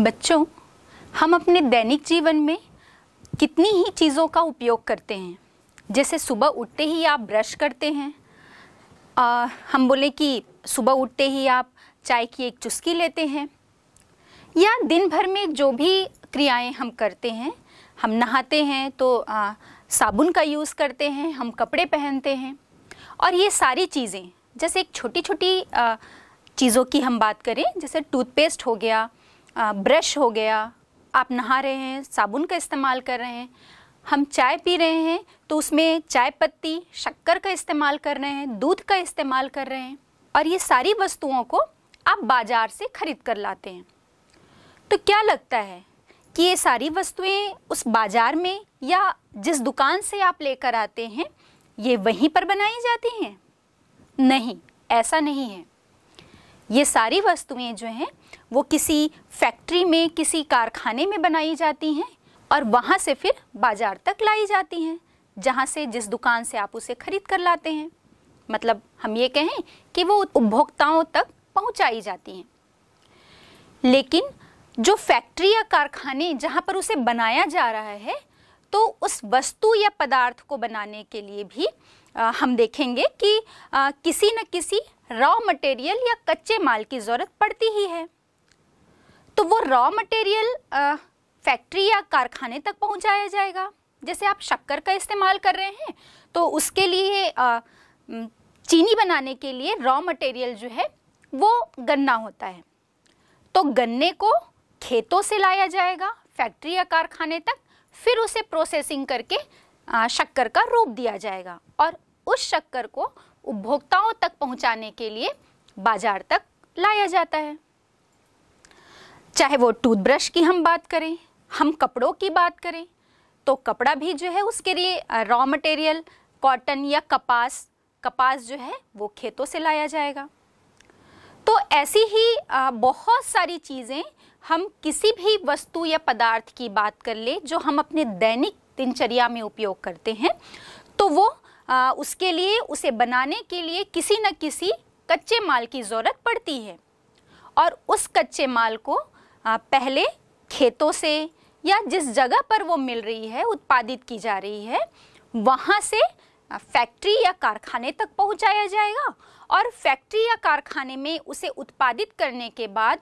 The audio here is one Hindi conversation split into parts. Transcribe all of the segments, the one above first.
बच्चों हम अपने दैनिक जीवन में कितनी ही चीज़ों का उपयोग करते हैं जैसे सुबह उठते ही आप ब्रश करते हैं आ, हम बोले कि सुबह उठते ही आप चाय की एक चुस्की लेते हैं या दिन भर में जो भी क्रियाएं हम करते हैं हम नहाते हैं तो आ, साबुन का यूज़ करते हैं हम कपड़े पहनते हैं और ये सारी चीज़ें जैसे एक छोटी छोटी चीज़ों की हम बात करें जैसे टूथपेस्ट हो गया ब्रश हो गया आप नहा रहे हैं साबुन का इस्तेमाल कर रहे हैं हम चाय पी रहे हैं तो उसमें चाय पत्ती शक्कर का इस्तेमाल कर रहे हैं दूध का इस्तेमाल कर रहे हैं और ये सारी वस्तुओं को आप बाज़ार से खरीद कर लाते हैं तो क्या लगता है कि ये सारी वस्तुएं उस बाज़ार में या जिस दुकान से आप लेकर आते हैं ये वहीं पर बनाई जाती हैं नहीं ऐसा नहीं है ये सारी वस्तुएं जो हैं वो किसी फैक्ट्री में किसी कारखाने में बनाई जाती हैं और वहाँ से फिर बाज़ार तक लाई जाती हैं जहाँ से जिस दुकान से आप उसे खरीद कर लाते हैं मतलब हम ये कहें कि वो उपभोक्ताओं तक पहुँचाई जाती हैं लेकिन जो फैक्ट्री या कारखाने जहाँ पर उसे बनाया जा रहा है तो उस वस्तु या पदार्थ को बनाने के लिए भी आ, हम देखेंगे कि आ, किसी न किसी रॉ मटेरियल या कच्चे माल की ज़रूरत पड़ती ही है तो वो रॉ मटेरियल फैक्ट्री या कारखाने तक पहुंचाया जाएगा जैसे आप शक्कर का इस्तेमाल कर रहे हैं तो उसके लिए आ, चीनी बनाने के लिए रॉ मटेरियल जो है वो गन्ना होता है तो गन्ने को खेतों से लाया जाएगा फैक्ट्री या कारखाने तक फिर उसे प्रोसेसिंग करके आ, शक्कर का रूप दिया जाएगा और उस शक्कर को उपभोक्ताओं तक पहुंचाने के लिए बाजार तक लाया जाता है चाहे वो टूथब्रश की हम बात करें हम कपड़ों की बात करें तो कपड़ा भी जो है उसके लिए रॉ मटेरियल कॉटन या कपास कपास जो है वो खेतों से लाया जाएगा तो ऐसी ही बहुत सारी चीज़ें हम किसी भी वस्तु या पदार्थ की बात कर ले जो हम अपने दैनिक दिनचर्या में उपयोग करते हैं तो वो उसके लिए उसे बनाने के लिए किसी न किसी कच्चे माल की ज़रूरत पड़ती है और उस कच्चे माल को पहले खेतों से या जिस जगह पर वो मिल रही है उत्पादित की जा रही है वहाँ से फैक्ट्री या कारखाने तक पहुँचाया जाएगा और फैक्ट्री या कारखाने में उसे उत्पादित करने के बाद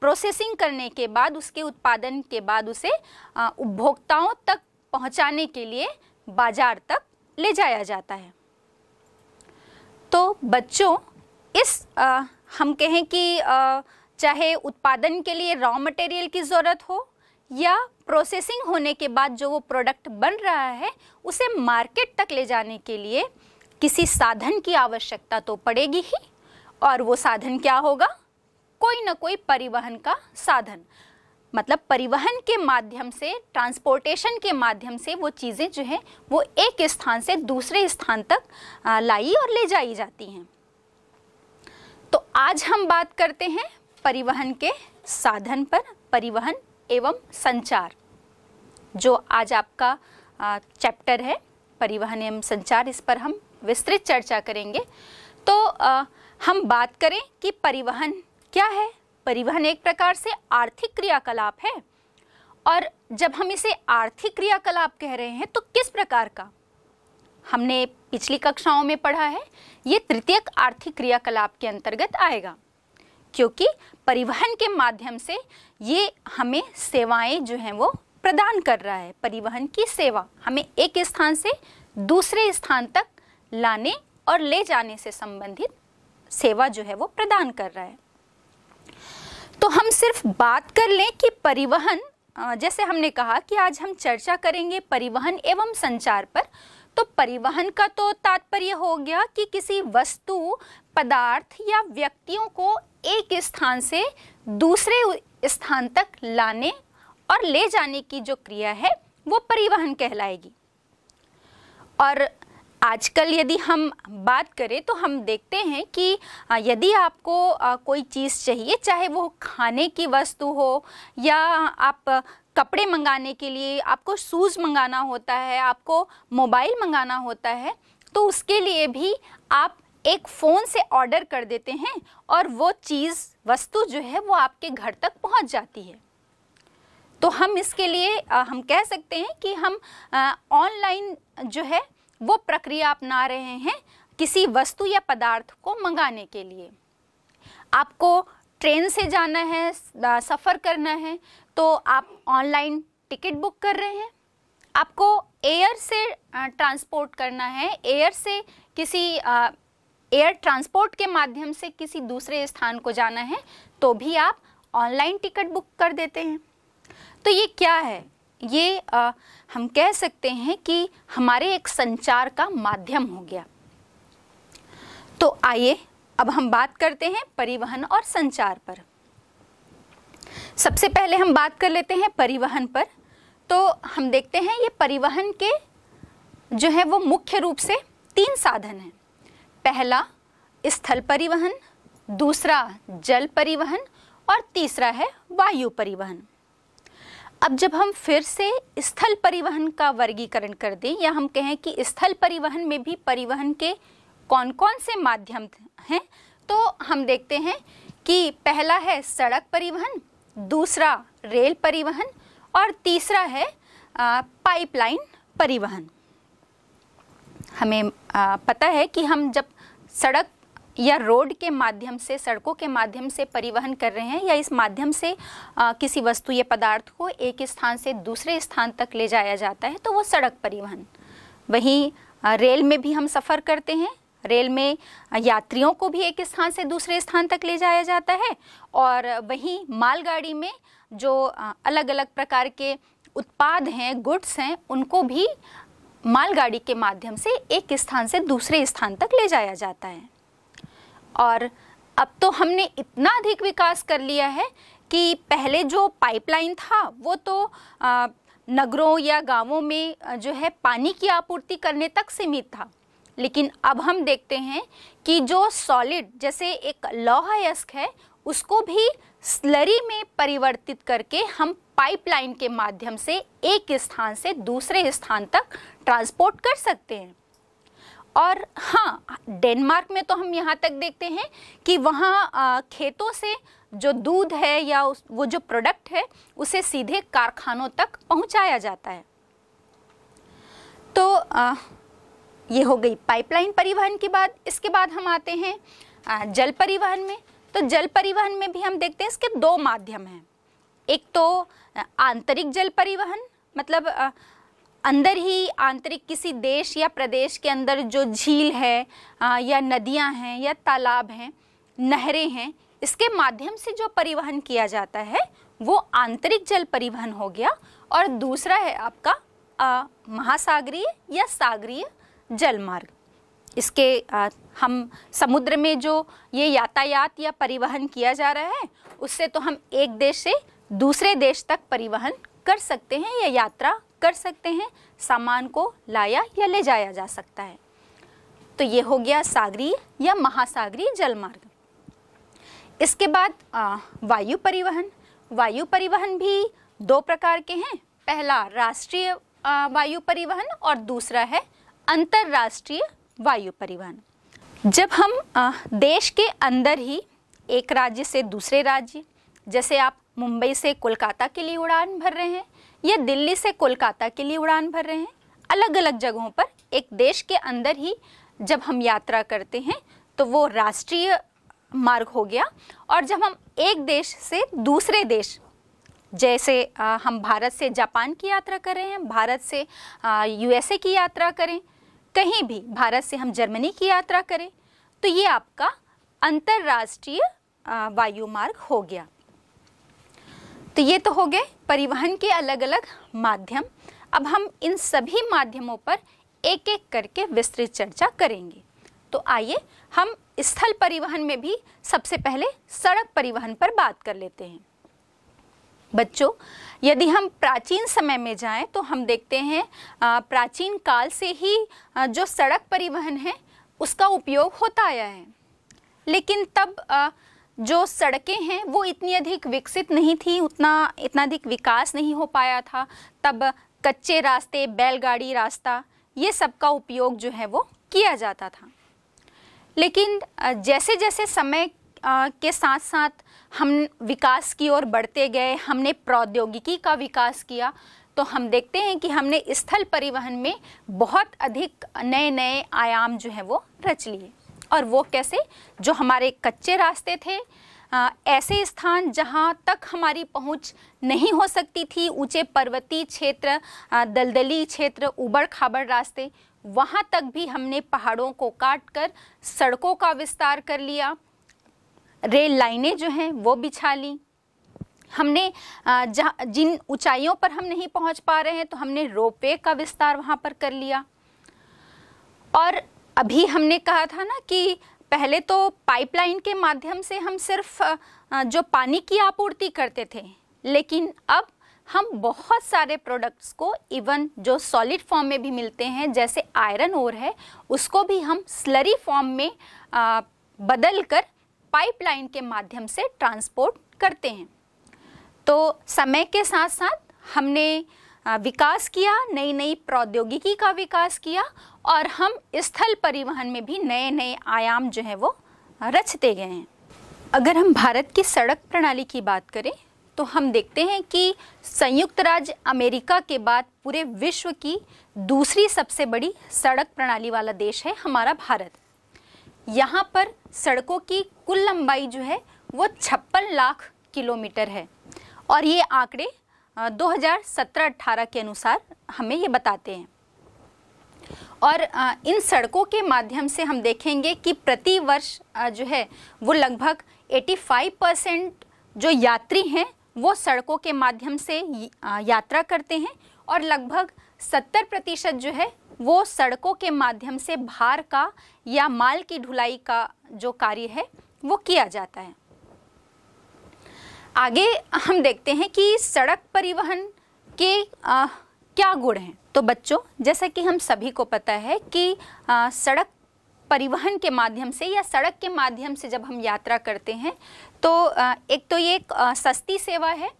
प्रोसेसिंग करने के बाद उसके उत्पादन के बाद उसे उपभोक्ताओं तक पहुँचाने के लिए बाजार तक ले जाया जाता है तो बच्चों इस आ, हम कहें कि आ, चाहे उत्पादन के लिए रॉ मटेरियल की ज़रूरत हो या प्रोसेसिंग होने के बाद जो वो प्रोडक्ट बन रहा है उसे मार्केट तक ले जाने के लिए किसी साधन की आवश्यकता तो पड़ेगी ही और वो साधन क्या होगा कोई ना कोई परिवहन का साधन मतलब परिवहन के माध्यम से ट्रांसपोर्टेशन के माध्यम से वो चीज़ें जो हैं वो एक स्थान से दूसरे स्थान तक लाई और ले जाई जाती हैं तो आज हम बात करते हैं परिवहन के साधन पर परिवहन एवं संचार जो आज आपका चैप्टर है परिवहन एवं संचार इस पर हम विस्तृत चर्चा करेंगे तो आ, हम बात करें कि परिवहन क्या है परिवहन एक प्रकार से आर्थिक क्रियाकलाप है और जब हम इसे आर्थिक क्रियाकलाप कह रहे हैं तो किस प्रकार का हमने पिछली कक्षाओं में पढ़ा है ये तृतीयक आर्थिक क्रियाकलाप के अंतर्गत आएगा क्योंकि परिवहन के माध्यम से ये हमें सेवाएं जो हैं वो प्रदान कर रहा है परिवहन की सेवा हमें एक स्थान से दूसरे स्थान तक लाने और ले जाने से संबंधित सेवा जो है वो प्रदान कर रहा है तो हम सिर्फ बात कर लें कि परिवहन जैसे हमने कहा कि आज हम चर्चा करेंगे परिवहन एवं संचार पर तो परिवहन का तो तात्पर्य हो गया कि किसी वस्तु पदार्थ या व्यक्तियों को एक स्थान से दूसरे स्थान तक लाने और ले जाने की जो क्रिया है वो परिवहन कहलाएगी और आजकल यदि हम बात करें तो हम देखते हैं कि यदि आपको कोई चीज़ चाहिए चाहे वो खाने की वस्तु हो या आप कपड़े मंगाने के लिए आपको शूज़ मंगाना होता है आपको मोबाइल मंगाना होता है तो उसके लिए भी आप एक फ़ोन से ऑर्डर कर देते हैं और वो चीज़ वस्तु जो है वो आपके घर तक पहुंच जाती है तो हम इसके लिए आ, हम कह सकते हैं कि हम ऑनलाइन जो है वो प्रक्रिया अपना रहे हैं किसी वस्तु या पदार्थ को मंगाने के लिए आपको ट्रेन से जाना है सफ़र करना है तो आप ऑनलाइन टिकट बुक कर रहे हैं आपको एयर से ट्रांसपोर्ट करना है एयर से किसी एयर ट्रांसपोर्ट के माध्यम से किसी दूसरे स्थान को जाना है तो भी आप ऑनलाइन टिकट बुक कर देते हैं तो ये क्या है ये आ, हम कह सकते हैं कि हमारे एक संचार का माध्यम हो गया तो आइए अब हम बात करते हैं परिवहन और संचार पर सबसे पहले हम बात कर लेते हैं परिवहन पर तो हम देखते हैं ये परिवहन के जो है वो मुख्य रूप से तीन साधन हैं पहला स्थल परिवहन दूसरा जल परिवहन और तीसरा है वायु परिवहन अब जब हम फिर से स्थल परिवहन का वर्गीकरण कर दें या हम कहें कि स्थल परिवहन में भी परिवहन के कौन कौन से माध्यम हैं तो हम देखते हैं कि पहला है सड़क परिवहन दूसरा रेल परिवहन और तीसरा है पाइपलाइन परिवहन हमें आ, पता है कि हम जब सड़क या रोड के माध्यम से सड़कों के माध्यम से परिवहन कर रहे हैं या इस माध्यम से आ, किसी वस्तु या पदार्थ को एक स्थान से दूसरे स्थान तक ले जाया जाता है तो वो सड़क परिवहन वहीं रेल में भी हम सफ़र करते हैं रेल में यात्रियों को भी एक स्थान से दूसरे स्थान तक ले जाया जाता है और वहीं मालगाड़ी में जो अलग अलग प्रकार के उत्पाद हैं गुड्स हैं उनको भी मालगाड़ी के माध्यम से एक स्थान से दूसरे स्थान तक ले जाया जाता है और अब तो हमने इतना अधिक विकास कर लिया है कि पहले जो पाइपलाइन था वो तो नगरों या गांवों में जो है पानी की आपूर्ति करने तक सीमित था लेकिन अब हम देखते हैं कि जो सॉलिड जैसे एक लौह है उसको भी स्लरी में परिवर्तित करके हम पाइपलाइन के माध्यम से एक स्थान से दूसरे स्थान तक ट्रांसपोर्ट कर सकते हैं और हाँ डेनमार्क में तो हम यहाँ तक देखते हैं कि वहाँ खेतों से जो दूध है या उस वो जो प्रोडक्ट है उसे सीधे कारखानों तक पहुँचाया जाता है तो आ, ये हो गई पाइपलाइन परिवहन की बात इसके बाद हम आते हैं जल परिवहन में तो जल परिवहन में भी हम देखते हैं इसके दो माध्यम हैं एक तो आंतरिक जल परिवहन मतलब अंदर ही आंतरिक किसी देश या प्रदेश के अंदर जो झील है या नदियां हैं या तालाब हैं नहरें हैं इसके माध्यम से जो परिवहन किया जाता है वो आंतरिक जल परिवहन हो गया और दूसरा है आपका महासागरीय या सागरीय जल मार्ग इसके आ, हम समुद्र में जो ये यातायात या परिवहन किया जा रहा है उससे तो हम एक देश से दूसरे देश तक परिवहन कर सकते हैं या यात्रा कर सकते हैं सामान को लाया या ले जाया जा सकता है तो ये हो गया सागरी या महासागरी जलमार्ग इसके बाद वायु परिवहन वायु परिवहन भी दो प्रकार के हैं पहला राष्ट्रीय वायु परिवहन और दूसरा है अंतर्राष्ट्रीय वायु परिवहन जब हम देश के अंदर ही एक राज्य से दूसरे राज्य जैसे आप मुंबई से कोलकाता के लिए उड़ान भर रहे हैं या दिल्ली से कोलकाता के लिए उड़ान भर रहे हैं अलग अलग जगहों पर एक देश के अंदर ही जब हम यात्रा करते हैं तो वो राष्ट्रीय मार्ग हो गया और जब हम एक देश से दूसरे देश जैसे हम भारत से जापान की यात्रा कर रहे हैं भारत से यूएसए की यात्रा करें कहीं भी भारत से हम जर्मनी की यात्रा करें तो ये आपका अंतरराष्ट्रीय वायु मार्ग हो गया तो ये तो हो गए परिवहन के अलग अलग माध्यम अब हम इन सभी माध्यमों पर एक एक करके विस्तृत चर्चा करेंगे तो आइए हम स्थल परिवहन में भी सबसे पहले सड़क परिवहन पर बात कर लेते हैं बच्चों यदि हम प्राचीन समय में जाएं तो हम देखते हैं प्राचीन काल से ही जो सड़क परिवहन है उसका उपयोग होता आया है लेकिन तब जो सड़कें हैं वो इतनी अधिक विकसित नहीं थी उतना इतना अधिक विकास नहीं हो पाया था तब कच्चे रास्ते बैलगाड़ी रास्ता ये सब का उपयोग जो है वो किया जाता था लेकिन जैसे जैसे समय के साथ साथ हम विकास की ओर बढ़ते गए हमने प्रौद्योगिकी का विकास किया तो हम देखते हैं कि हमने स्थल परिवहन में बहुत अधिक नए नए आयाम जो हैं वो रच लिए और वो कैसे जो हमारे कच्चे रास्ते थे आ, ऐसे स्थान जहाँ तक हमारी पहुँच नहीं हो सकती थी ऊंचे पर्वतीय क्षेत्र दलदली क्षेत्र उबड़ खाबड़ रास्ते वहाँ तक भी हमने पहाड़ों को काट कर सड़कों का विस्तार कर लिया रेल लाइनें जो हैं वो बिछा ली हमने जिन ऊंचाइयों पर हम नहीं पहुंच पा रहे हैं तो हमने रोपवे का विस्तार वहां पर कर लिया और अभी हमने कहा था ना कि पहले तो पाइपलाइन के माध्यम से हम सिर्फ जो पानी की आपूर्ति करते थे लेकिन अब हम बहुत सारे प्रोडक्ट्स को इवन जो सॉलिड फॉर्म में भी मिलते हैं जैसे आयरन ओर है उसको भी हम स्लरी फॉर्म में बदल कर पाइपलाइन के माध्यम से ट्रांसपोर्ट करते हैं तो समय के साथ साथ हमने विकास किया नई नई प्रौद्योगिकी का विकास किया और हम स्थल परिवहन में भी नए नए आयाम जो है वो रचते गए हैं अगर हम भारत की सड़क प्रणाली की बात करें तो हम देखते हैं कि संयुक्त राज्य अमेरिका के बाद पूरे विश्व की दूसरी सबसे बड़ी सड़क प्रणाली वाला देश है हमारा भारत यहाँ पर सड़कों की कुल लंबाई जो है वो छप्पन लाख किलोमीटर है और ये आंकड़े 2017-18 के अनुसार हमें ये बताते हैं और इन सड़कों के माध्यम से हम देखेंगे कि प्रति वर्ष जो है वो लगभग 85 परसेंट जो यात्री हैं वो सड़कों के माध्यम से यात्रा करते हैं और लगभग 70 प्रतिशत जो है वो सड़कों के माध्यम से भार का या माल की ढुलाई का जो कार्य है वो किया जाता है आगे हम देखते हैं कि सड़क परिवहन के आ, क्या गुण हैं तो बच्चों जैसा कि हम सभी को पता है कि आ, सड़क परिवहन के माध्यम से या सड़क के माध्यम से जब हम यात्रा करते हैं तो आ, एक तो ये एक आ, सस्ती सेवा है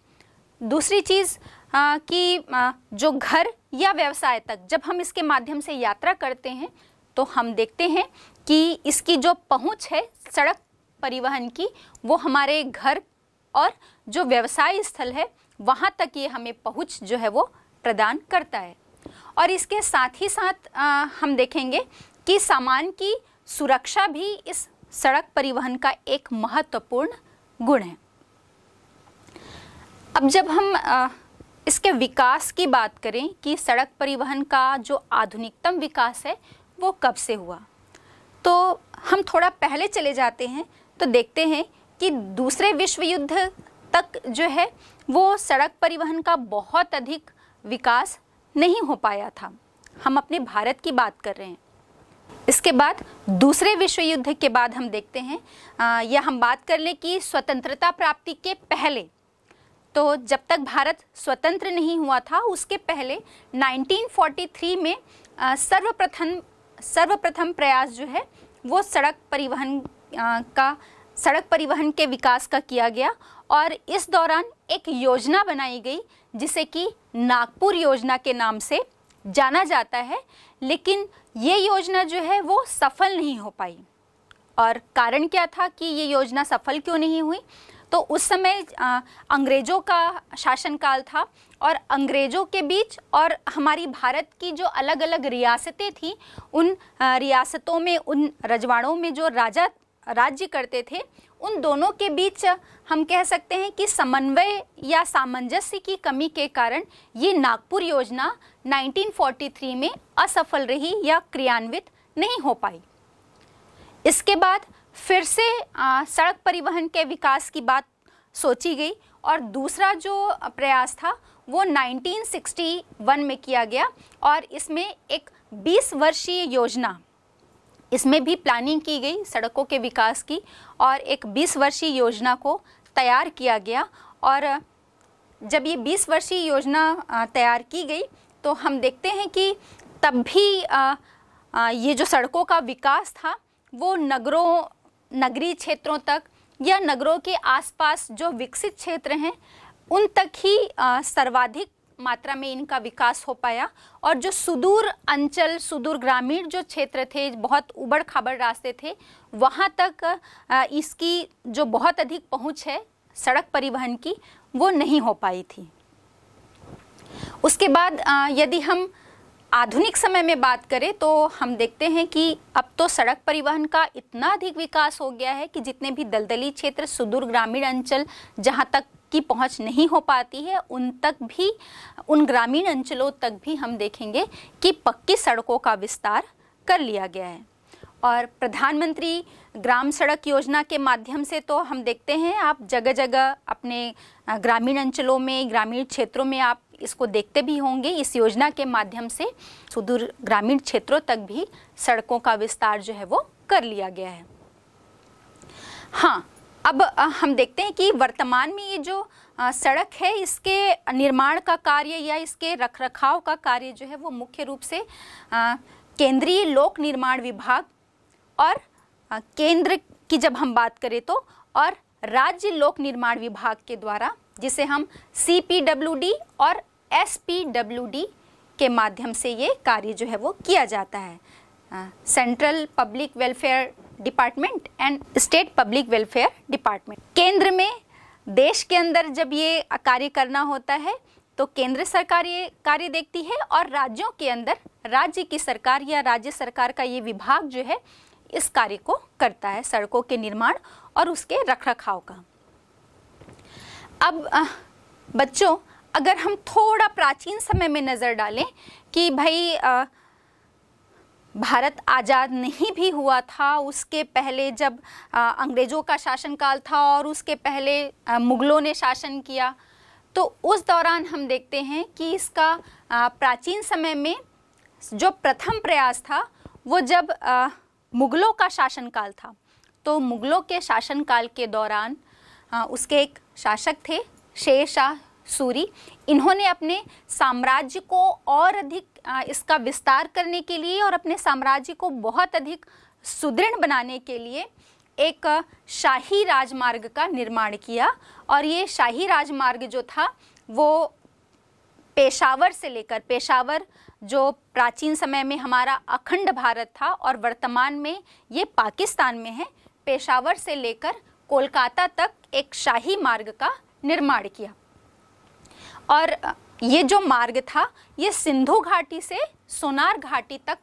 दूसरी चीज़ कि जो घर या व्यवसाय तक जब हम इसके माध्यम से यात्रा करते हैं तो हम देखते हैं कि इसकी जो पहुंच है सड़क परिवहन की वो हमारे घर और जो व्यवसाय स्थल है वहाँ तक ये हमें पहुँच जो है वो प्रदान करता है और इसके साथ ही साथ आ, हम देखेंगे कि सामान की सुरक्षा भी इस सड़क परिवहन का एक महत्वपूर्ण गुण है अब जब हम आ, इसके विकास की बात करें कि सड़क परिवहन का जो आधुनिकतम विकास है वो कब से हुआ तो हम थोड़ा पहले चले जाते हैं तो देखते हैं कि दूसरे विश्व युद्ध तक जो है वो सड़क परिवहन का बहुत अधिक विकास नहीं हो पाया था हम अपने भारत की बात कर रहे हैं इसके बाद दूसरे विश्व युद्ध के बाद हम देखते हैं या हम बात कर लें कि स्वतंत्रता प्राप्ति के पहले तो जब तक भारत स्वतंत्र नहीं हुआ था उसके पहले 1943 में सर्वप्रथम सर्वप्रथम प्रयास जो है वो सड़क परिवहन का सड़क परिवहन के विकास का किया गया और इस दौरान एक योजना बनाई गई जिसे कि नागपुर योजना के नाम से जाना जाता है लेकिन ये योजना जो है वो सफल नहीं हो पाई और कारण क्या था कि ये योजना सफल क्यों नहीं हुई तो उस समय अंग्रेज़ों का शासनकाल था और अंग्रेज़ों के बीच और हमारी भारत की जो अलग अलग रियासतें थीं उन रियासतों में उन रजवाड़ों में जो राजा राज्य करते थे उन दोनों के बीच हम कह सकते हैं कि समन्वय या सामंजस्य की कमी के कारण ये नागपुर योजना 1943 में असफल रही या क्रियान्वित नहीं हो पाई इसके बाद फिर से आ, सड़क परिवहन के विकास की बात सोची गई और दूसरा जो प्रयास था वो 1961 में किया गया और इसमें एक 20 वर्षीय योजना इसमें भी प्लानिंग की गई सड़कों के विकास की और एक 20 वर्षीय योजना को तैयार किया गया और जब ये 20 वर्षीय योजना तैयार की गई तो हम देखते हैं कि तब भी आ, आ, ये जो सड़कों का विकास था वो नगरों नगरीय क्षेत्रों तक या नगरों के आसपास जो विकसित क्षेत्र हैं उन तक ही सर्वाधिक मात्रा में इनका विकास हो पाया और जो सुदूर अंचल सुदूर ग्रामीण जो क्षेत्र थे बहुत उबड़ खाबड़ रास्ते थे वहाँ तक इसकी जो बहुत अधिक पहुँच है सड़क परिवहन की वो नहीं हो पाई थी उसके बाद यदि हम आधुनिक समय में बात करें तो हम देखते हैं कि अब तो सड़क परिवहन का इतना अधिक विकास हो गया है कि जितने भी दलदली क्षेत्र सुदूर ग्रामीण अंचल जहाँ तक की पहुँच नहीं हो पाती है उन तक भी उन ग्रामीण अंचलों तक भी हम देखेंगे कि पक्की सड़कों का विस्तार कर लिया गया है और प्रधानमंत्री ग्राम सड़क योजना के माध्यम से तो हम देखते हैं आप जगह जगह अपने ग्रामीण अंचलों में ग्रामीण क्षेत्रों में आप इसको देखते भी होंगे इस योजना के माध्यम से सुदूर ग्रामीण क्षेत्रों तक भी सड़कों का विस्तार जो है वो कर लिया गया है हाँ अब हम देखते हैं कि वर्तमान में ये जो सड़क है इसके निर्माण का कार्य या इसके रखरखाव का कार्य जो है वो मुख्य रूप से केंद्रीय लोक निर्माण विभाग और केंद्र की जब हम बात करें तो और राज्य लोक निर्माण विभाग के द्वारा जिसे हम सी और एस के माध्यम से ये कार्य जो है वो किया जाता है central public welfare department and state public welfare department केंद्र में देश के अंदर जब ये कार्य करना होता है तो केंद्र सरकार ये कार्य देखती है और राज्यों के अंदर राज्य की सरकार या राज्य सरकार का ये विभाग जो है इस कार्य को करता है सड़कों के निर्माण और उसके रख रखाव का अब बच्चों अगर हम थोड़ा प्राचीन समय में नज़र डालें कि भाई आ, भारत आज़ाद नहीं भी हुआ था उसके पहले जब आ, अंग्रेज़ों का शासनकाल था और उसके पहले आ, मुग़लों ने शासन किया तो उस दौरान हम देखते हैं कि इसका आ, प्राचीन समय में जो प्रथम प्रयास था वो जब मुग़लों का शासनकाल था तो मुग़लों के शासनकाल के दौरान उसके एक शासक थे शेर शाह सूरी इन्होंने अपने साम्राज्य को और अधिक इसका विस्तार करने के लिए और अपने साम्राज्य को बहुत अधिक सुदृढ़ बनाने के लिए एक शाही राजमार्ग का निर्माण किया और ये शाही राजमार्ग जो था वो पेशावर से लेकर पेशावर जो प्राचीन समय में हमारा अखंड भारत था और वर्तमान में ये पाकिस्तान में है पेशावर से लेकर कोलकाता तक एक शाही मार्ग का निर्माण किया और ये जो मार्ग था ये सिंधु घाटी से सोनार घाटी तक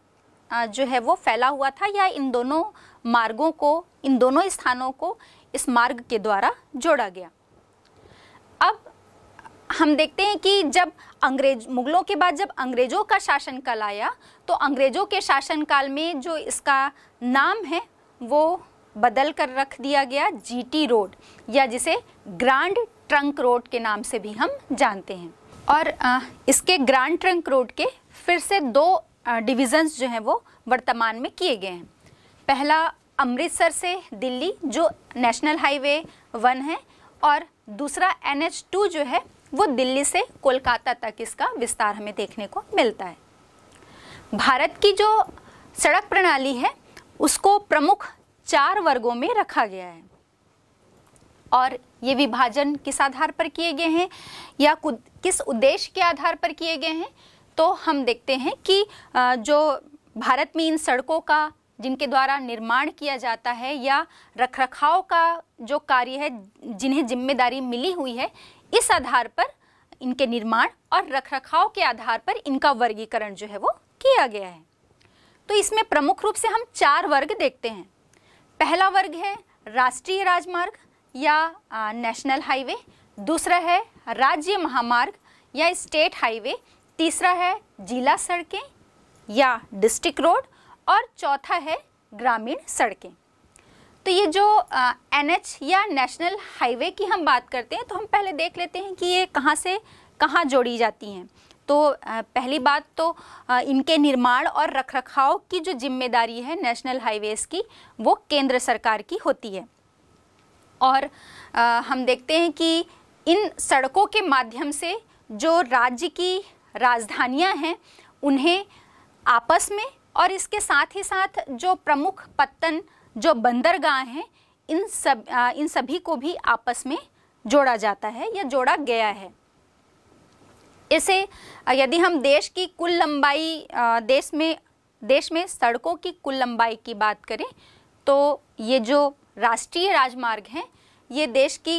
जो है वो फैला हुआ था या इन दोनों मार्गों को इन दोनों स्थानों को इस मार्ग के द्वारा जोड़ा गया अब हम देखते हैं कि जब अंग्रेज मुगलों के बाद जब अंग्रेज़ों का शासन काल आया तो अंग्रेज़ों के शासन काल में जो इसका नाम है वो बदल कर रख दिया गया जीटी रोड या जिसे ग्रांड ट्रंक रोड के नाम से भी हम जानते हैं और इसके ग्रांड ट्रंक रोड के फिर से दो डिविज़न्स जो हैं वो वर्तमान में किए गए हैं पहला अमृतसर से दिल्ली जो नेशनल हाईवे वन है और दूसरा एन एच टू जो है वो दिल्ली से कोलकाता तक इसका विस्तार हमें देखने को मिलता है भारत की जो सड़क प्रणाली है उसको प्रमुख चार वर्गों में रखा गया है और ये विभाजन किस आधार पर किए गए हैं या किस उद्देश्य के आधार पर किए गए हैं तो हम देखते हैं कि जो भारत में इन सड़कों का जिनके द्वारा निर्माण किया जाता है या रखरखाव का जो कार्य है जिन्हें जिम्मेदारी मिली हुई है इस आधार पर इनके निर्माण और रखरखाव के आधार पर इनका वर्गीकरण जो है वो किया गया है तो इसमें प्रमुख रूप से हम चार वर्ग देखते हैं पहला वर्ग है राष्ट्रीय राजमार्ग या नेशनल हाईवे दूसरा है राज्य महामार्ग या स्टेट हाईवे तीसरा है जिला सड़कें या डिस्ट्रिक्ट रोड और चौथा है ग्रामीण सड़कें तो ये जो एन एच या नेशनल हाईवे की हम बात करते हैं तो हम पहले देख लेते हैं कि ये कहाँ से कहाँ जोड़ी जाती हैं तो पहली बात तो इनके निर्माण और रखरखाव की जो जिम्मेदारी है नेशनल हाईवेज़ की वो केंद्र सरकार की होती है और आ, हम देखते हैं कि इन सड़कों के माध्यम से जो राज्य की राजधानियां हैं उन्हें आपस में और इसके साथ ही साथ जो प्रमुख पत्तन जो बंदरगाह हैं इन सब आ, इन सभी को भी आपस में जोड़ा जाता है या जोड़ा गया है इसे यदि हम देश की कुल लंबाई देश में देश में सड़कों की कुल लंबाई की बात करें तो ये जो राष्ट्रीय राजमार्ग हैं ये देश की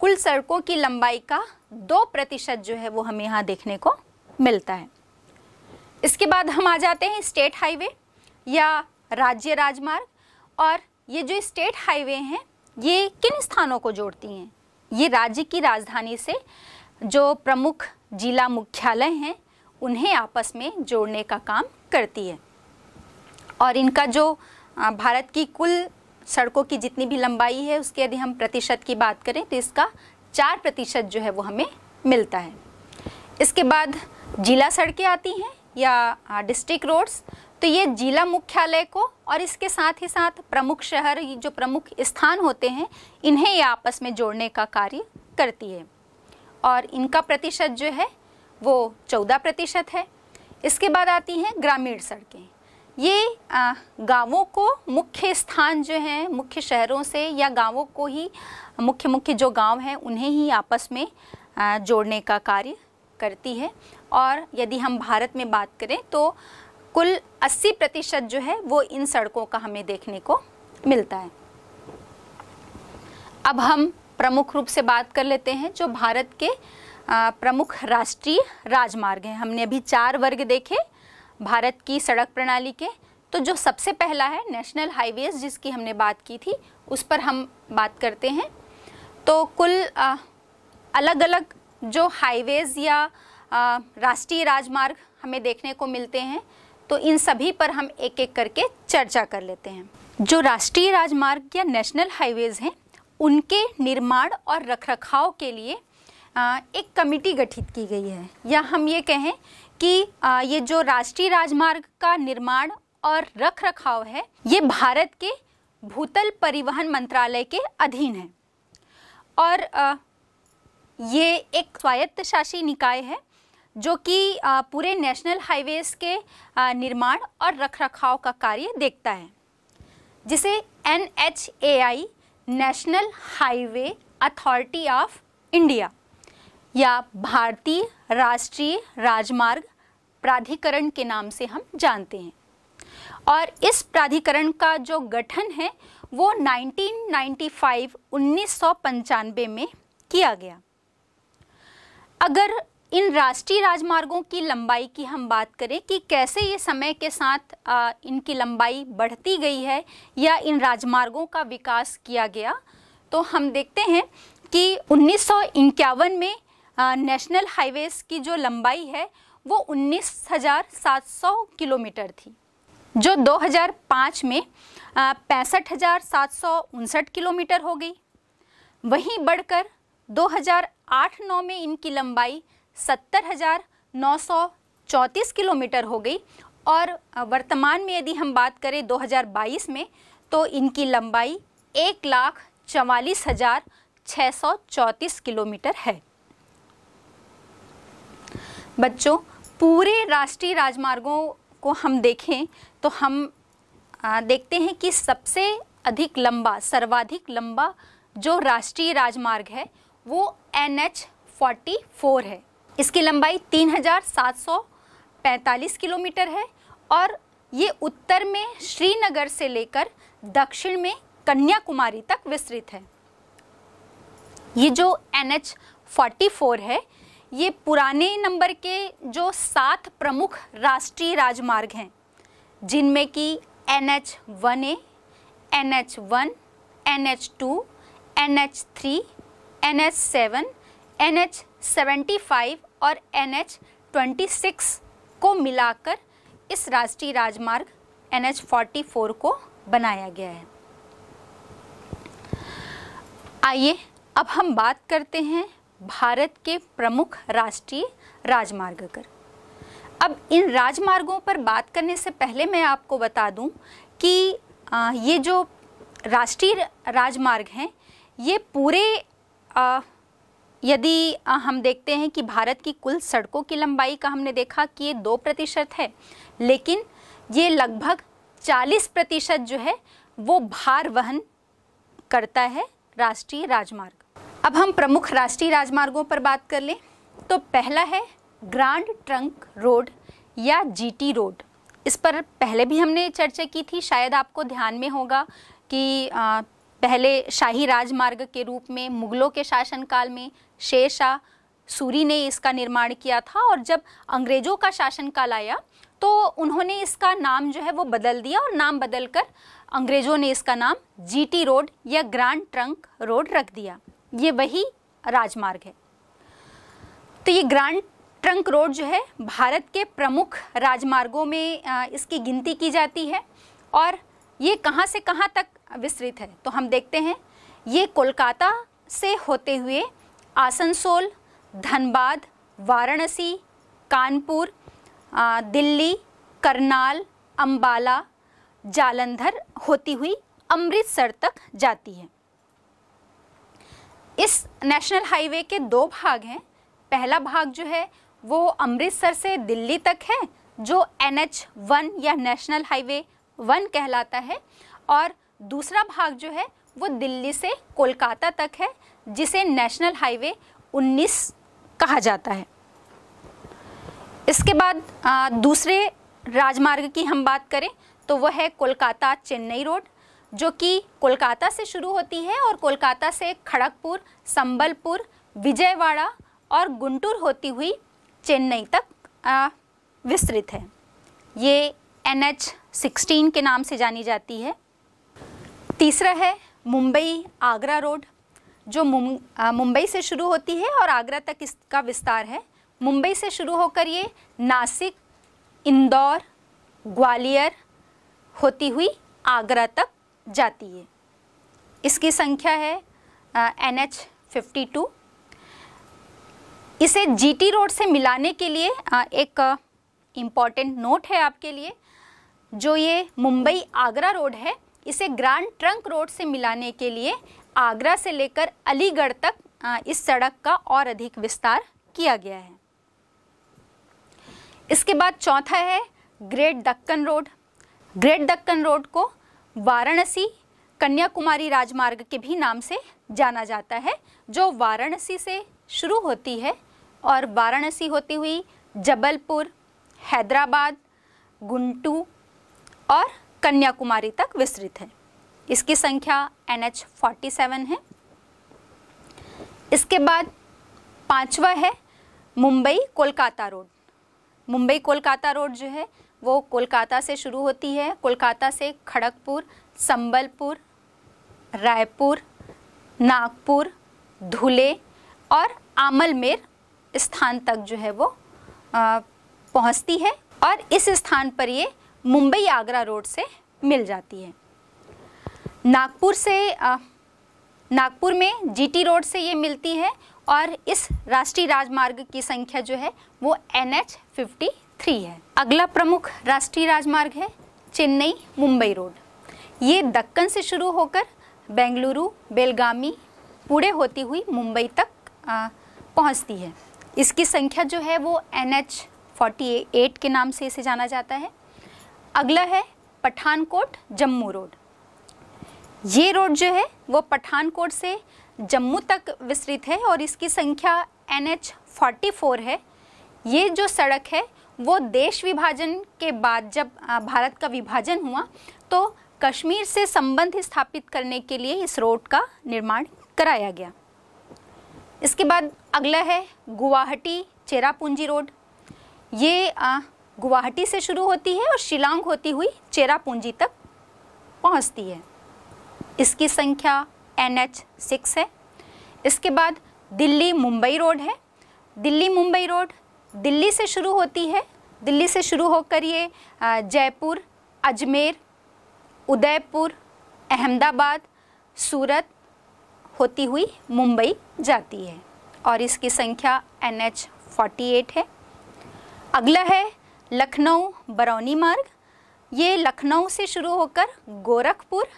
कुल सड़कों की लंबाई का दो प्रतिशत जो है वो हमें यहाँ देखने को मिलता है इसके बाद हम आ जाते हैं स्टेट हाईवे या राज्य राजमार्ग और ये जो स्टेट हाईवे हैं ये किन स्थानों को जोड़ती हैं ये राज्य की राजधानी से जो प्रमुख जिला मुख्यालय हैं उन्हें आपस में जोड़ने का काम करती है और इनका जो भारत की कुल सड़कों की जितनी भी लंबाई है उसके यदि हम प्रतिशत की बात करें तो इसका चार प्रतिशत जो है वो हमें मिलता है इसके बाद जिला सड़कें आती हैं या डिस्ट्रिक्ट रोड्स तो ये जिला मुख्यालय को और इसके साथ ही साथ प्रमुख शहर जो प्रमुख स्थान होते हैं इन्हें ये आपस में जोड़ने का कार्य करती है और इनका प्रतिशत जो है वो चौदह प्रतिशत है इसके बाद आती हैं ग्रामीण सड़कें ये गांवों को मुख्य स्थान जो हैं मुख्य शहरों से या गांवों को ही मुख्य मुख्य जो गांव हैं उन्हें ही आपस में जोड़ने का कार्य करती है और यदि हम भारत में बात करें तो कुल 80 प्रतिशत जो है वो इन सड़कों का हमें देखने को मिलता है अब हम प्रमुख रूप से बात कर लेते हैं जो भारत के प्रमुख राष्ट्रीय राजमार्ग हैं हमने अभी चार वर्ग देखे भारत की सड़क प्रणाली के तो जो सबसे पहला है नेशनल हाईवेज जिसकी हमने बात की थी उस पर हम बात करते हैं तो कुल आ, अलग अलग जो हाईवेज़ या राष्ट्रीय राजमार्ग हमें देखने को मिलते हैं तो इन सभी पर हम एक एक करके चर्चा कर लेते हैं जो राष्ट्रीय राजमार्ग या नेशनल हाईवेज़ हैं उनके निर्माण और रखरखाव के लिए एक कमेटी गठित की गई है या हम ये कहें कि ये जो राष्ट्रीय राजमार्ग का निर्माण और रख रखाव है ये भारत के भूतल परिवहन मंत्रालय के अधीन है और ये एक स्वायत्त शासी निकाय है जो कि पूरे नेशनल हाईवेज के निर्माण और रख रखाव का कार्य देखता है जिसे N national highway authority of India या भारतीय राष्ट्रीय राजमार्ग प्राधिकरण के नाम से हम जानते हैं और इस प्राधिकरण का जो गठन है वो 1995 1995 में किया गया अगर इन राष्ट्रीय राजमार्गों की लंबाई की हम बात करें कि कैसे ये समय के साथ आ, इनकी लंबाई बढ़ती गई है या इन राजमार्गों का विकास किया गया तो हम देखते हैं कि उन्नीस में नेशनल हाईवेज़ की जो लंबाई है वो उन्नीस हज़ार सात सौ किलोमीटर थी जो 2005 में पैंसठ हज़ार सात सौ उनसठ किलोमीटर हो गई वहीं बढ़कर 2008-9 में इनकी लंबाई सत्तर हज़ार नौ सौ चौंतीस किलोमीटर हो गई और वर्तमान में यदि हम बात करें 2022 में तो इनकी लंबाई एक लाख चवालीस हज़ार छः सौ चौंतीस किलोमीटर है बच्चों पूरे राष्ट्रीय राजमार्गों को हम देखें तो हम आ, देखते हैं कि सबसे अधिक लंबा सर्वाधिक लंबा जो राष्ट्रीय राजमार्ग है वो एन एच फोर्टी फोर है इसकी लंबाई तीन हजार सात सौ पैंतालीस किलोमीटर है और ये उत्तर में श्रीनगर से लेकर दक्षिण में कन्याकुमारी तक विस्तृत है ये जो एन एच फोर्टी फोर है ये पुराने नंबर के जो सात प्रमुख राष्ट्रीय राजमार्ग हैं जिनमें कि N H one A N H one N H two N H three N H seven N H seventy five और एन एच ट्वेंटी सिक्स को मिलाकर इस राष्ट्रीय राजमार्ग एन एच फोर्टी फोर को बनाया गया है आइए अब हम बात करते हैं भारत के प्रमुख राष्ट्रीय राजमार्ग कर अब इन राजमार्गों पर बात करने से पहले मैं आपको बता दूं कि ये जो राष्ट्रीय राजमार्ग हैं ये पूरे यदि हम देखते हैं कि भारत की कुल सड़कों की लंबाई का हमने देखा कि ये दो प्रतिशत है लेकिन ये लगभग चालीस प्रतिशत जो है वो भार वहन करता है राष्ट्रीय राजमार्ग अब हम प्रमुख राष्ट्रीय राजमार्गों पर बात कर लें तो पहला है ग्रांड ट्रंक रोड या जीटी रोड इस पर पहले भी हमने चर्चा की थी शायद आपको ध्यान में होगा कि आ, पहले शाही राजमार्ग के रूप में मुगलों के शासनकाल में शेरशाह सूरी ने इसका निर्माण किया था और जब अंग्रेज़ों का शासनकाल आया तो उन्होंने इसका नाम जो है वो बदल दिया और नाम बदलकर अंग्रेज़ों ने इसका नाम जीटी रोड या ग्रांड ट्रंक रोड रख दिया ये वही राजमार्ग है तो ये ग्रांड ट्रंक रोड जो है भारत के प्रमुख राजमार्गों में इसकी गिनती की जाती है और ये कहाँ से कहाँ तक विस्तृत है तो हम देखते हैं ये कोलकाता से होते हुए आसनसोल धनबाद वाराणसी कानपुर दिल्ली करनाल अंबाला जालंधर होती हुई अमृतसर तक जाती है इस नेशनल हाईवे के दो भाग हैं पहला भाग जो है वो अमृतसर से दिल्ली तक है जो एन एच वन या नेशनल हाईवे वन कहलाता है और दूसरा भाग जो है वो दिल्ली से कोलकाता तक है जिसे नेशनल हाईवे 19 कहा जाता है इसके बाद आ, दूसरे राजमार्ग की हम बात करें तो वह है कोलकाता चेन्नई रोड जो कि कोलकाता से शुरू होती है और कोलकाता से खड़गपुर संबलपुर विजयवाड़ा और गुंटूर होती हुई चेन्नई तक विस्तृत है ये एन एच सिक्सटीन के नाम से जानी जाती है तीसरा है मुंबई आगरा रोड जो मुंबई से शुरू होती है और आगरा तक इसका विस्तार है मुंबई से शुरू होकर ये नासिक इंदौर ग्वालियर होती हुई आगरा तक जाती है इसकी संख्या है एन एच फिफ्टी टू इसे जीटी रोड से मिलाने के लिए आ, एक इम्पॉर्टेंट नोट है आपके लिए जो ये मुंबई आगरा रोड है इसे ग्रांड ट्रंक रोड से मिलाने के लिए आगरा से लेकर अलीगढ़ तक आ, इस सड़क का और अधिक विस्तार किया गया है इसके बाद चौथा है great Deccan road great Deccan road को वाराणसी कन्याकुमारी राजमार्ग के भी नाम से जाना जाता है जो वाराणसी से शुरू होती है और वाराणसी होती हुई जबलपुर हैदराबाद गुंटू और कन्याकुमारी तक विस्तृत है इसकी संख्या एन एच फोर्टी सेवन है इसके बाद पांचवा है मुंबई कोलकाता रोड मुंबई कोलकाता रोड जो है वो कोलकाता से शुरू होती है कोलकाता से खड़गपुर संबलपुर रायपुर नागपुर धुले और आमलमेर स्थान तक जो है वो पहुंचती है और इस स्थान पर ये मुंबई आगरा रोड से मिल जाती है नागपुर से नागपुर में जीटी रोड से ये मिलती है और इस राष्ट्रीय राजमार्ग की संख्या जो है वो एन एच फिफ्टी थ्री है अगला प्रमुख राष्ट्रीय राजमार्ग है चेन्नई मुंबई रोड ये दक्कन से शुरू होकर बेंगलुरु बेलगामी पुणे होती हुई मुंबई तक पहुंचती है इसकी संख्या जो है वो एन एच फोर्टी एट के नाम से इसे जाना जाता है अगला है पठानकोट जम्मू रोड ये रोड जो है वो पठानकोट से जम्मू तक विस्तृत है और इसकी संख्या एन एच फोर्टी फोर है ये जो सड़क है वो देश विभाजन के बाद जब भारत का विभाजन हुआ तो कश्मीर से संबंध स्थापित करने के लिए इस रोड का निर्माण कराया गया इसके बाद अगला है गुवाहाटी चेरापूंजी रोड ये गुवाहाटी से शुरू होती है और शिलांग होती हुई चेरापूंजी तक पहुंचती है इसकी संख्या एन एच सिक्स है इसके बाद दिल्ली मुंबई रोड है दिल्ली मुंबई रोड दिल्ली से शुरू होती है दिल्ली से शुरू होकर ये जयपुर अजमेर उदयपुर अहमदाबाद सूरत होती हुई मुंबई जाती है और इसकी संख्या एन एच फोर्टी एट है अगला है लखनऊ बरौनी मार्ग ये लखनऊ से शुरू होकर गोरखपुर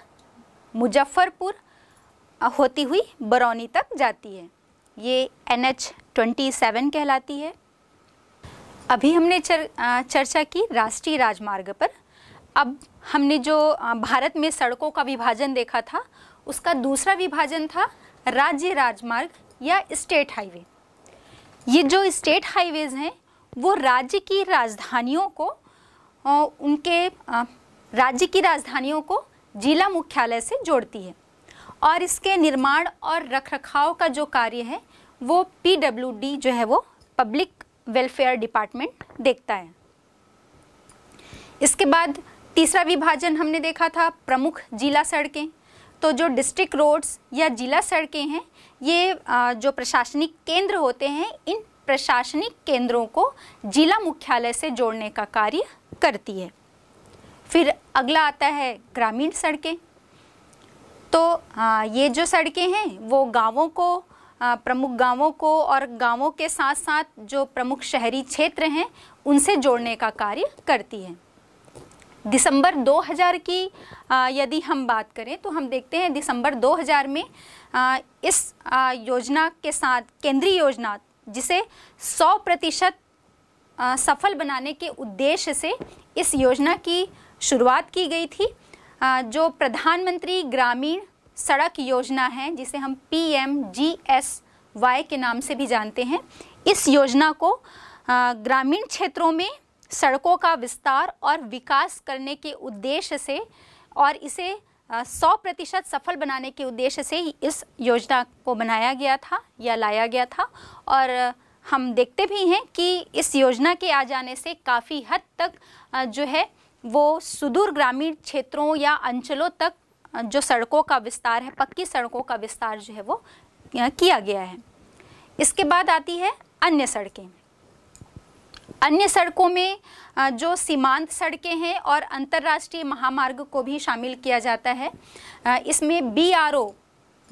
मुजफ्फरपुर होती हुई बरौनी तक जाती है ये एन एच ट्वेंटी सेवन कहलाती है अभी हमने चर, चर्चा की राष्ट्रीय राजमार्ग पर अब हमने जो भारत में सड़कों का विभाजन देखा था उसका दूसरा विभाजन था राज्य राजमार्ग या स्टेट हाईवे ये जो स्टेट हाईवेज़ हैं वो राज्य की राजधानियों को उनके राज्य की राजधानियों को जिला मुख्यालय से जोड़ती है और इसके निर्माण और रखरखाव का जो कार्य है वो पी जो है वो पब्लिक वेलफेयर डिपार्टमेंट देखता है इसके बाद तीसरा विभाजन हमने देखा था प्रमुख जिला सड़कें तो जो डिस्ट्रिक्ट रोड्स या जिला सड़कें हैं ये जो प्रशासनिक केंद्र होते हैं इन प्रशासनिक केंद्रों को जिला मुख्यालय से जोड़ने का कार्य करती है फिर अगला आता है ग्रामीण सड़कें तो ये जो सड़कें हैं वो गांवों को प्रमुख गांवों को और गांवों के साथ साथ जो प्रमुख शहरी क्षेत्र हैं उनसे जोड़ने का कार्य करती है दिसंबर 2000 की यदि हम बात करें तो हम देखते हैं दिसंबर 2000 में इस योजना के साथ केंद्रीय योजना जिसे 100 प्रतिशत सफल बनाने के उद्देश्य से इस योजना की शुरुआत की गई थी जो प्रधानमंत्री ग्रामीण सड़क योजना है जिसे हम P M G S Y के नाम से भी जानते हैं इस योजना को ग्रामीण क्षेत्रों में सड़कों का विस्तार और विकास करने के उद्देश्य से और इसे सौ प्रतिशत सफल बनाने के उद्देश्य से इस योजना को बनाया गया था या लाया गया था और हम देखते भी हैं कि इस योजना के आ जाने से काफ़ी हद तक जो है वो सुदूर ग्रामीण क्षेत्रों या अंचलों तक जो सड़कों का विस्तार है पक्की सड़कों का विस्तार जो है वो किया गया है इसके बाद आती है अन्य सड़कें अन्य सड़कों में जो सीमांत सड़कें हैं और अंतर्राष्ट्रीय महामार्ग को भी शामिल किया जाता है इसमें B R O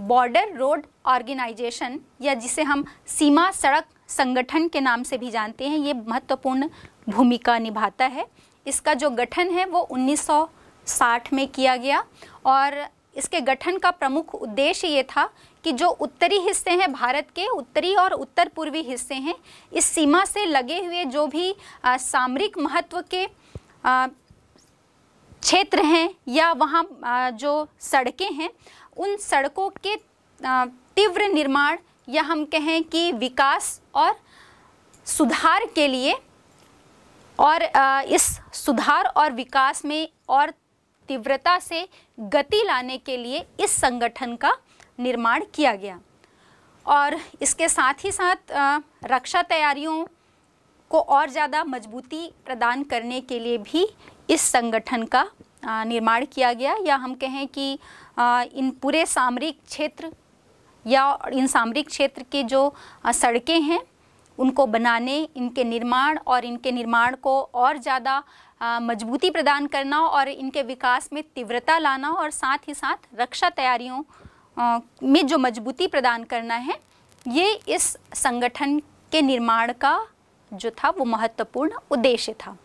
border road organisation या जिसे हम सीमा सड़क संगठन के नाम से भी जानते हैं ये महत्वपूर्ण भूमिका निभाता है इसका जो गठन है वो 1960 में किया गया और इसके गठन का प्रमुख उद्देश्य ये था कि जो उत्तरी हिस्से हैं भारत के उत्तरी और उत्तर पूर्वी हिस्से हैं इस सीमा से लगे हुए जो भी सामरिक महत्व के क्षेत्र हैं या वहाँ जो सड़कें हैं उन सड़कों के तीव्र निर्माण या हम कहें कि विकास और सुधार के लिए और इस सुधार और विकास में और तीव्रता से गति लाने के लिए इस संगठन का निर्माण किया गया और इसके साथ ही साथ रक्षा तैयारियों को और ज़्यादा मजबूती प्रदान करने के लिए भी इस संगठन का निर्माण किया गया या हम कहें कि इन पूरे सामरिक क्षेत्र या इन सामरिक क्षेत्र के जो सड़कें हैं उनको बनाने इनके निर्माण और इनके निर्माण को और ज़्यादा मजबूती प्रदान करना और इनके विकास में तीव्रता लाना और साथ ही साथ रक्षा तैयारियों में जो मजबूती प्रदान करना है ये इस संगठन के निर्माण का जो था वो महत्वपूर्ण उद्देश्य था